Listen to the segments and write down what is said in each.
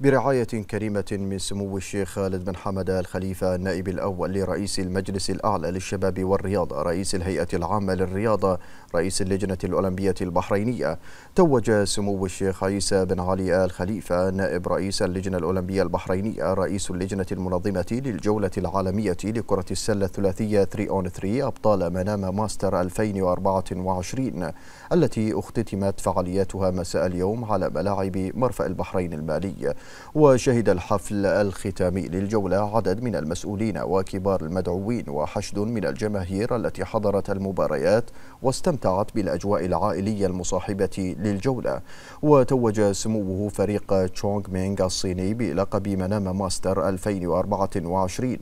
برعاية كريمة من سمو الشيخ خالد بن حمد الخليفة النائب الأول لرئيس المجلس الأعلى للشباب والرياضة رئيس الهيئة العامة للرياضة رئيس اللجنة الأولمبية البحرينية توج سمو الشيخ عيسى بن علي آل خليفة نائب رئيس اللجنة الأولمبية البحرينية رئيس اللجنة المنظمة للجولة العالمية لكرة السلة الثلاثية 3 أون 3 أبطال منام ماستر 2024 التي اختتمت فعالياتها مساء اليوم على ملاعب مرفأ البحرين المالي وشهد الحفل الختامي للجولة عدد من المسؤولين وكبار المدعوين وحشد من الجماهير التي حضرت المباريات واستمتعت بالأجواء العائلية المصاحبة للجولة وتوج سموه فريق تشونغ مينغ الصيني بلقب منام ماستر 2024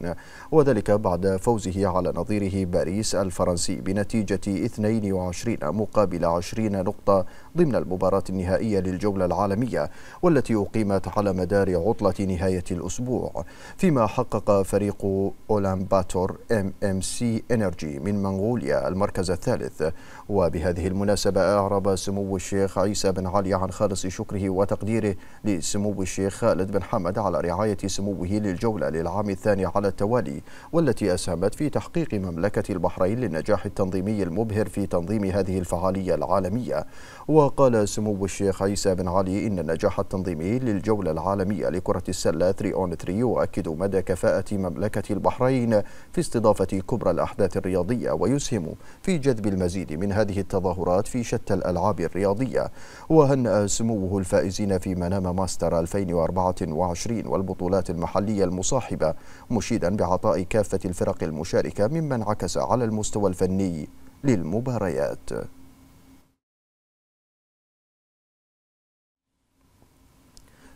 وذلك بعد فوزه على نظيره باريس الفرنسي بنتيجة 22 مقابل 20 نقطة ضمن المباراة النهائية للجولة العالمية والتي أقيمت على مدار عطلة نهاية الأسبوع فيما حقق فريق أولامباتور ام ام سي انرجي من منغوليا المركز الثالث وبهذه المناسبة أعرب سمو الشيخ عيسى بن علي عن خالص شكره وتقديره لسمو الشيخ خالد بن حمد على رعاية سموه للجولة للعام الثاني على التوالي والتي أسهمت في تحقيق مملكة البحرين للنجاح التنظيمي المبهر في تنظيم هذه الفعالية العالمية وقال سمو الشيخ عيسى بن علي إن النجاح التنظيمي للجولة العالمية لكرة السلة 3 اون 3 يؤكد مدى كفاءة مملكة البحرين في استضافة كبرى الأحداث الرياضية ويسهم في جذب المزيد من هذه التظاهرات في شتى الألعاب الرياضية وهنأ سموه الفائزين في منام ماستر 2024 والبطولات المحلية المصاحبة مشيدا بعطاء كافة الفرق المشاركة مما انعكس على المستوى الفني للمباريات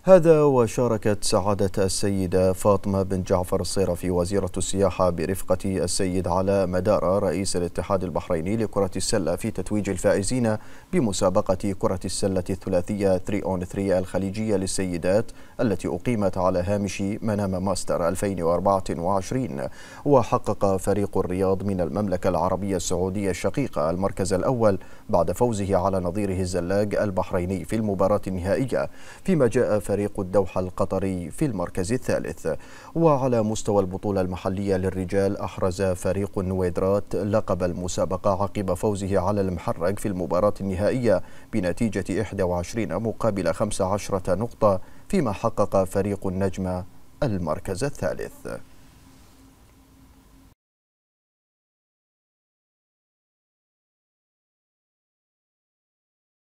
هذا وشاركت سعادة السيدة فاطمة بن جعفر الصيرفي وزيرة السياحة برفقة السيد علاء مدارة رئيس الاتحاد البحريني لكرة السلة في تتويج الفائزين بمسابقة كرة السلة الثلاثية 3 اون 3 الخليجية للسيدات التي أقيمت على هامش منام ماستر 2024 وحقق فريق الرياض من المملكة العربية السعودية الشقيقة المركز الأول بعد فوزه على نظيره الزلاج البحريني في المباراة النهائية فيما جاء فريق فريق الدوحة القطري في المركز الثالث وعلى مستوى البطولة المحلية للرجال أحرز فريق النويدرات لقب المسابقة عقب فوزه على المحرق في المباراة النهائية بنتيجة 21 مقابل 15 نقطة فيما حقق فريق النجمة المركز الثالث